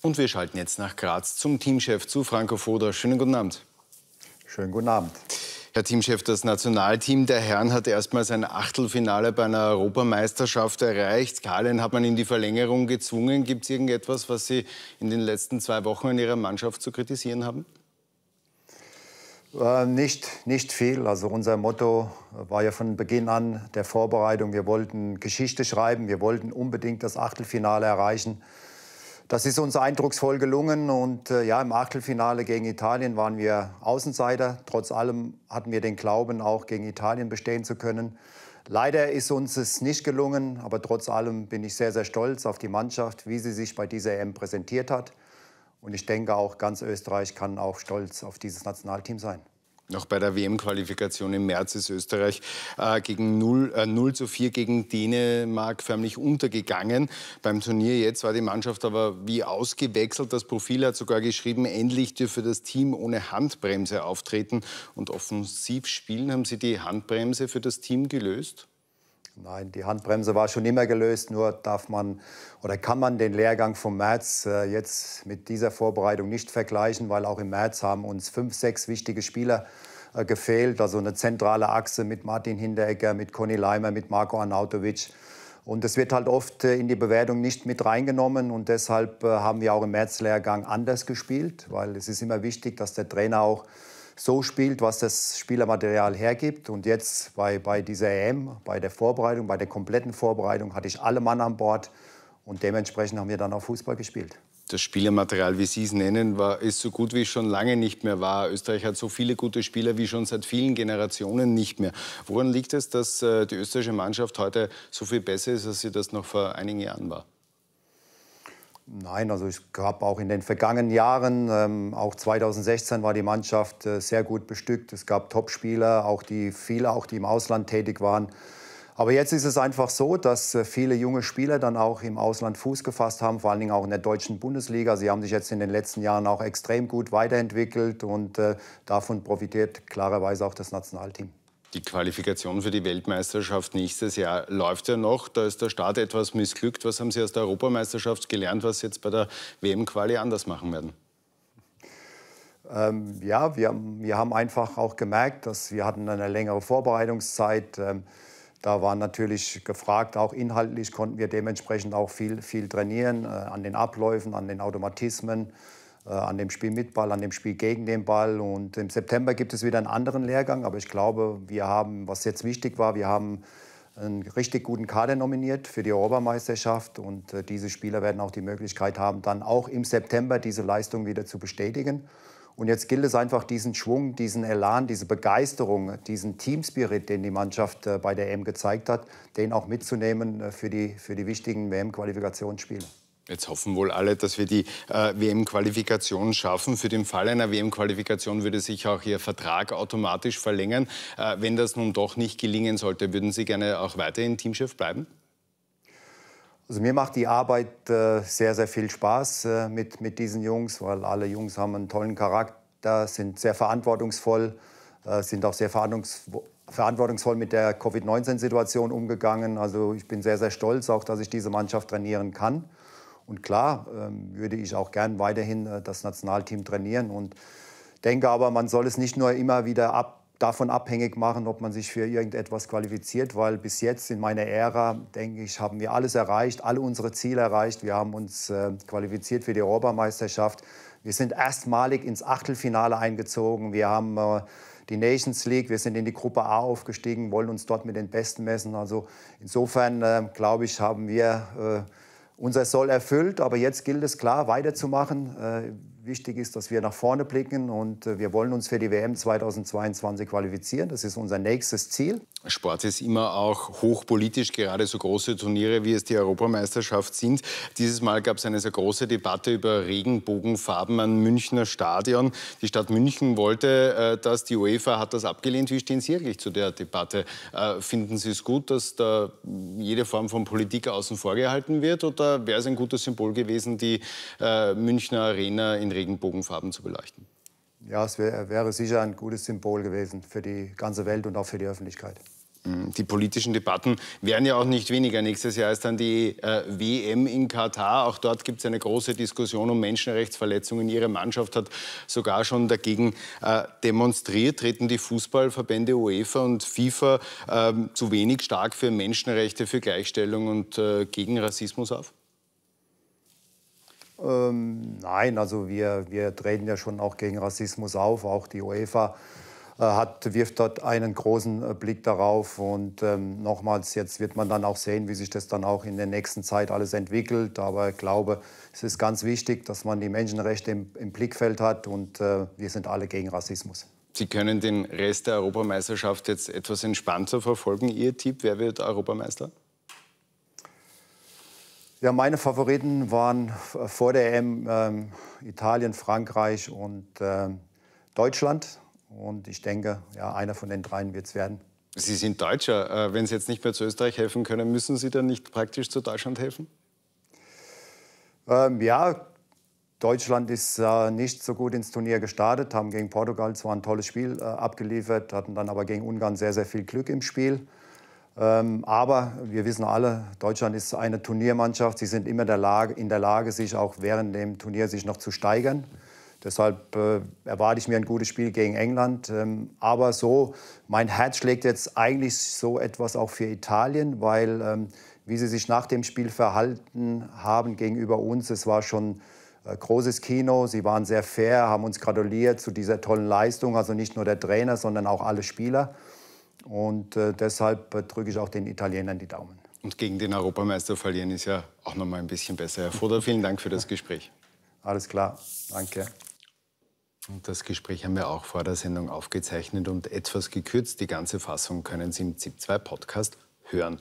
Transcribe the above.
Und wir schalten jetzt nach Graz zum Teamchef, zu Franco Foda. Schönen guten Abend. Schönen guten Abend. Herr Teamchef, das Nationalteam der Herren hat erstmals ein Achtelfinale bei einer Europameisterschaft erreicht. Italien hat man in die Verlängerung gezwungen. Gibt es irgendetwas, was Sie in den letzten zwei Wochen in Ihrer Mannschaft zu kritisieren haben? Äh, nicht, nicht viel. Also unser Motto war ja von Beginn an der Vorbereitung, wir wollten Geschichte schreiben, wir wollten unbedingt das Achtelfinale erreichen. Das ist uns eindrucksvoll gelungen und äh, ja, im Achtelfinale gegen Italien waren wir Außenseiter. Trotz allem hatten wir den Glauben, auch gegen Italien bestehen zu können. Leider ist uns es nicht gelungen, aber trotz allem bin ich sehr, sehr stolz auf die Mannschaft, wie sie sich bei dieser EM präsentiert hat. Und ich denke auch, ganz Österreich kann auch stolz auf dieses Nationalteam sein. Noch bei der WM-Qualifikation im März ist Österreich äh, gegen 0, äh, 0 zu 4 gegen Dänemark förmlich untergegangen. Beim Turnier jetzt war die Mannschaft aber wie ausgewechselt. Das Profil hat sogar geschrieben, endlich dürfe das Team ohne Handbremse auftreten. Und offensiv spielen haben sie die Handbremse für das Team gelöst? Nein, die Handbremse war schon immer gelöst, nur darf man oder kann man den Lehrgang vom März äh, jetzt mit dieser Vorbereitung nicht vergleichen, weil auch im März haben uns fünf, sechs wichtige Spieler äh, gefehlt. Also eine zentrale Achse mit Martin Hinderegger, mit Conny Leimer, mit Marco Arnautovic. Und das wird halt oft äh, in die Bewertung nicht mit reingenommen und deshalb äh, haben wir auch im März-Lehrgang anders gespielt, weil es ist immer wichtig, dass der Trainer auch so spielt, was das Spielermaterial hergibt. Und jetzt bei, bei dieser EM, bei der Vorbereitung, bei der kompletten Vorbereitung, hatte ich alle Mann an Bord. Und dementsprechend haben wir dann auch Fußball gespielt das Spielermaterial, wie Sie es nennen, war, ist so gut wie schon lange nicht mehr wahr. Österreich hat so viele gute Spieler wie schon seit vielen Generationen nicht mehr. Woran liegt es, dass äh, die österreichische Mannschaft heute so viel besser ist, als sie das noch vor einigen Jahren war? Nein, also es gab auch in den vergangenen Jahren, ähm, auch 2016 war die Mannschaft äh, sehr gut bestückt. Es gab Topspieler, auch die viele, auch die im Ausland tätig waren. Aber jetzt ist es einfach so, dass äh, viele junge Spieler dann auch im Ausland Fuß gefasst haben, vor allen Dingen auch in der deutschen Bundesliga. Sie haben sich jetzt in den letzten Jahren auch extrem gut weiterentwickelt und äh, davon profitiert klarerweise auch das Nationalteam. Die Qualifikation für die Weltmeisterschaft nächstes Jahr läuft ja noch. Da ist der Start etwas missglückt. Was haben Sie aus der Europameisterschaft gelernt, was Sie jetzt bei der WM-Quali anders machen werden? Ähm, ja, wir, wir haben einfach auch gemerkt, dass wir hatten eine längere Vorbereitungszeit. Ähm, da war natürlich gefragt, auch inhaltlich konnten wir dementsprechend auch viel, viel trainieren äh, an den Abläufen, an den Automatismen. Äh, an dem Spiel mit Ball, an dem Spiel gegen den Ball. Und im September gibt es wieder einen anderen Lehrgang. Aber ich glaube, wir haben, was jetzt wichtig war, wir haben einen richtig guten Kader nominiert für die Europameisterschaft. Und äh, diese Spieler werden auch die Möglichkeit haben, dann auch im September diese Leistung wieder zu bestätigen. Und jetzt gilt es einfach, diesen Schwung, diesen Elan, diese Begeisterung, diesen Teamspirit, den die Mannschaft äh, bei der EM gezeigt hat, den auch mitzunehmen für die, für die wichtigen WM-Qualifikationsspiele. Jetzt hoffen wohl alle, dass wir die äh, WM-Qualifikation schaffen. Für den Fall einer WM-Qualifikation würde sich auch Ihr Vertrag automatisch verlängern. Äh, wenn das nun doch nicht gelingen sollte, würden Sie gerne auch weiterhin Teamchef bleiben? Also mir macht die Arbeit äh, sehr, sehr viel Spaß äh, mit, mit diesen Jungs, weil alle Jungs haben einen tollen Charakter, sind sehr verantwortungsvoll, äh, sind auch sehr verantwortungsvoll verantwortungsvoll mit der Covid-19-Situation umgegangen. Also ich bin sehr, sehr stolz auch, dass ich diese Mannschaft trainieren kann. Und klar ähm, würde ich auch gern weiterhin äh, das Nationalteam trainieren und denke aber, man soll es nicht nur immer wieder ab, davon abhängig machen, ob man sich für irgendetwas qualifiziert, weil bis jetzt in meiner Ära, denke ich, haben wir alles erreicht, alle unsere Ziele erreicht. Wir haben uns äh, qualifiziert für die Europameisterschaft. Wir sind erstmalig ins Achtelfinale eingezogen. Wir haben äh, die Nations League, wir sind in die Gruppe A aufgestiegen, wollen uns dort mit den Besten messen. Also insofern, äh, glaube ich, haben wir äh, unser Soll erfüllt, aber jetzt gilt es klar weiterzumachen. Äh, Wichtig ist, dass wir nach vorne blicken und äh, wir wollen uns für die WM 2022 qualifizieren. Das ist unser nächstes Ziel. Sport ist immer auch hochpolitisch, gerade so große Turniere wie es die Europameisterschaft sind. Dieses Mal gab es eine sehr große Debatte über Regenbogenfarben am Münchner Stadion. Die Stadt München wollte äh, das, die UEFA hat das abgelehnt. Wie stehen Sie eigentlich zu der Debatte? Äh, finden Sie es gut, dass da jede Form von Politik außen vor gehalten wird? Oder wäre es ein gutes Symbol gewesen, die Münchner Arena in Regenbogenfarben zu beleuchten. Ja, es wär, wäre sicher ein gutes Symbol gewesen für die ganze Welt und auch für die Öffentlichkeit. Mm, die politischen Debatten werden ja auch nicht weniger. Nächstes Jahr ist dann die äh, WM in Katar. Auch dort gibt es eine große Diskussion um Menschenrechtsverletzungen. Ihre Mannschaft hat sogar schon dagegen äh, demonstriert. Treten die Fußballverbände UEFA und FIFA äh, zu wenig stark für Menschenrechte, für Gleichstellung und äh, gegen Rassismus auf? Ähm, nein, also wir, wir treten ja schon auch gegen Rassismus auf. Auch die UEFA äh, hat, wirft dort einen großen äh, Blick darauf. Und ähm, nochmals, jetzt wird man dann auch sehen, wie sich das dann auch in der nächsten Zeit alles entwickelt. Aber ich glaube, es ist ganz wichtig, dass man die Menschenrechte im, im Blickfeld hat. Und äh, wir sind alle gegen Rassismus. Sie können den Rest der Europameisterschaft jetzt etwas entspannter verfolgen. Ihr Tipp, wer wird Europameister? Ja, meine Favoriten waren vor der EM ähm, Italien, Frankreich und ähm, Deutschland. Und ich denke, ja, einer von den dreien wird es werden. Sie sind Deutscher. Äh, wenn Sie jetzt nicht mehr zu Österreich helfen können, müssen Sie dann nicht praktisch zu Deutschland helfen? Ähm, ja, Deutschland ist äh, nicht so gut ins Turnier gestartet, haben gegen Portugal zwar ein tolles Spiel äh, abgeliefert, hatten dann aber gegen Ungarn sehr, sehr viel Glück im Spiel. Ähm, aber wir wissen alle, Deutschland ist eine Turniermannschaft. Sie sind immer der Lage, in der Lage, sich auch während dem Turnier sich noch zu steigern. Deshalb äh, erwarte ich mir ein gutes Spiel gegen England. Ähm, aber so, mein Herz schlägt jetzt eigentlich so etwas auch für Italien, weil ähm, wie sie sich nach dem Spiel verhalten haben gegenüber uns, es war schon äh, großes Kino. Sie waren sehr fair, haben uns gratuliert zu dieser tollen Leistung. Also nicht nur der Trainer, sondern auch alle Spieler. Und äh, deshalb äh, drücke ich auch den Italienern die Daumen. Und gegen den Europameister verlieren ist ja auch noch mal ein bisschen besser. Herr Foder, vielen Dank für das Gespräch. Alles klar, danke. Und das Gespräch haben wir auch vor der Sendung aufgezeichnet und etwas gekürzt. Die ganze Fassung können Sie im ZIP2 Podcast hören.